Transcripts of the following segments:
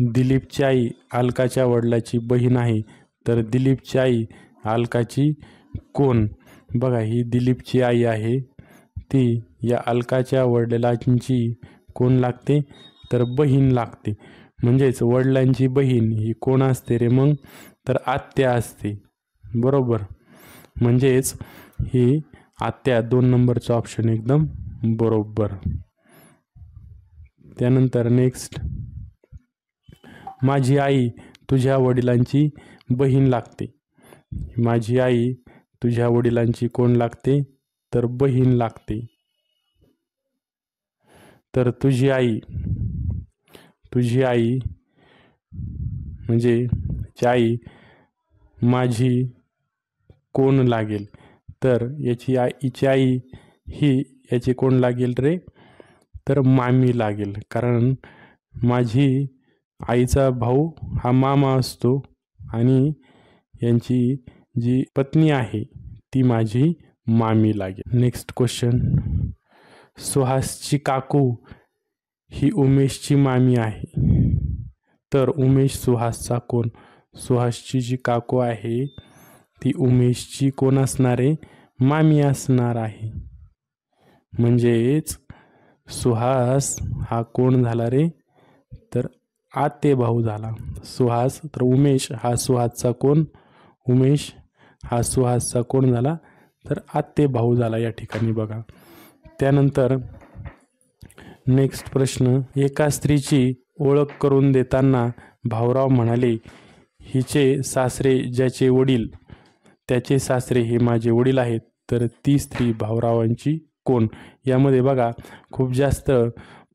दिलीपची आई अलकाच्या वडिलाची बहीण आहे तर दिलीपची आई अलकाची कोण बघा ही दिलीपची आई आहे ती या अलकाच्या वडिलांची कोण लागते तर बहीण लागते म्हणजेच वडिलांची बहीण ही कोण असते रे मग तर आत्या असते बरोबर म्हणजेच ही आत्या दोन नंबरचं ऑप्शन एकदम बरोबर त्यानंतर नेक्स्ट माझी आई तुझ्या वडिलांची बहीण लागते माझी आई तुझ्या वडिलांची कोण लागते तर बहीण लागते तर तुझी आई तुझी आई म्हणजे आई माझी कोण लागेल तर याची आई आई ही याची कोण लागेल रे तर मामी लागेल कारण माझी आईचा भाऊ हा मामा असतो आणि यांची जी पत्नी आहे ती माझी मामी लागेल नेक्स्ट क्वेश्चन सुहासची काकू ही उमेशची मामी आहे तर उमेश सुहासचा कोण सुहासची जी काकू आहे ती उमेशची कोण असणारे मामी असणार आहे म्हणजेच सुहास हा कोण झाला रे तर आते भाऊ झाला सुहास तर उमेश हा सुहासचा कोण उमेश हा सुहासचा कोण झाला तर आते भाऊ झाला या ठिकाणी बघा त्यानंतर नेक्स्ट प्रश्न एका स्त्रीची ओळख करून देताना भाऊराव म्हणाले हिचे सासरे ज्याचे वडील त्याचे सासरे हे माझे वडील आहेत तर ती स्त्री भाऊरावांची कोण यामध्ये बघा खूप जास्त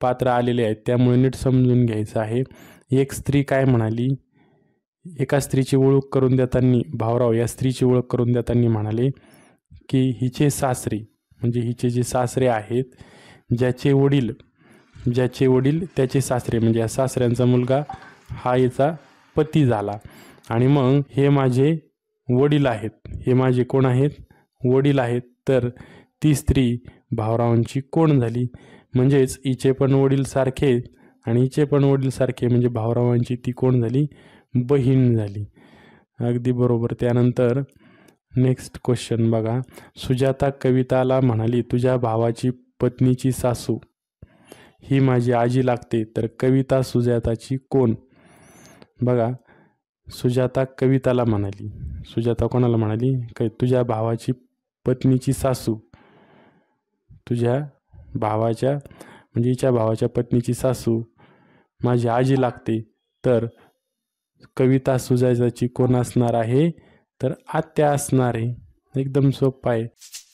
पात्र आलेले आहेत त्यामुळे नीट समजून घ्यायचं आहे एक स्त्री काय म्हणाली एका स्त्रीची ओळख करून देताना भावराव या स्त्रीची ओळख करून देताना म्हणाले की हिचे सासरे म्हणजे हिचे जे सासरे आहेत ज्याचे वडील ज्याचे वडील त्याचे सासरे म्हणजे या सासऱ्यांचा मुलगा हा याचा पती झाला आणि मग हे माझे वडील आहेत हे माझे कोण आहेत वडील आहेत तर ती स्त्री भावरावांची कोण झाली म्हणजेच इचे पण वडील सारखे आणि हिचे पण वडील सारखे म्हणजे भावरावांची ती कोण झाली बहीण झाली अगदी बरोबर त्यानंतर नेक्स्ट क्वेश्चन बघा सुजाता कविताला म्हणाली तुझ्या भावाची पत्नीची सासू ही माझी आजी लागते तर कविता सुजाताची कोण बघा सुजाता कविताला म्हणाली सुजाता कोणाला म्हणाली क तुझ्या भावाची पत्नीची सासू तुझ्या भावाच्या म्हणजे हिच्या भावाच्या पत्नीची सासू माझी आजी लागते तर कविता सुजायची कोण असणार आहे तर आत्या असणार आहे एकदम सोपं आहे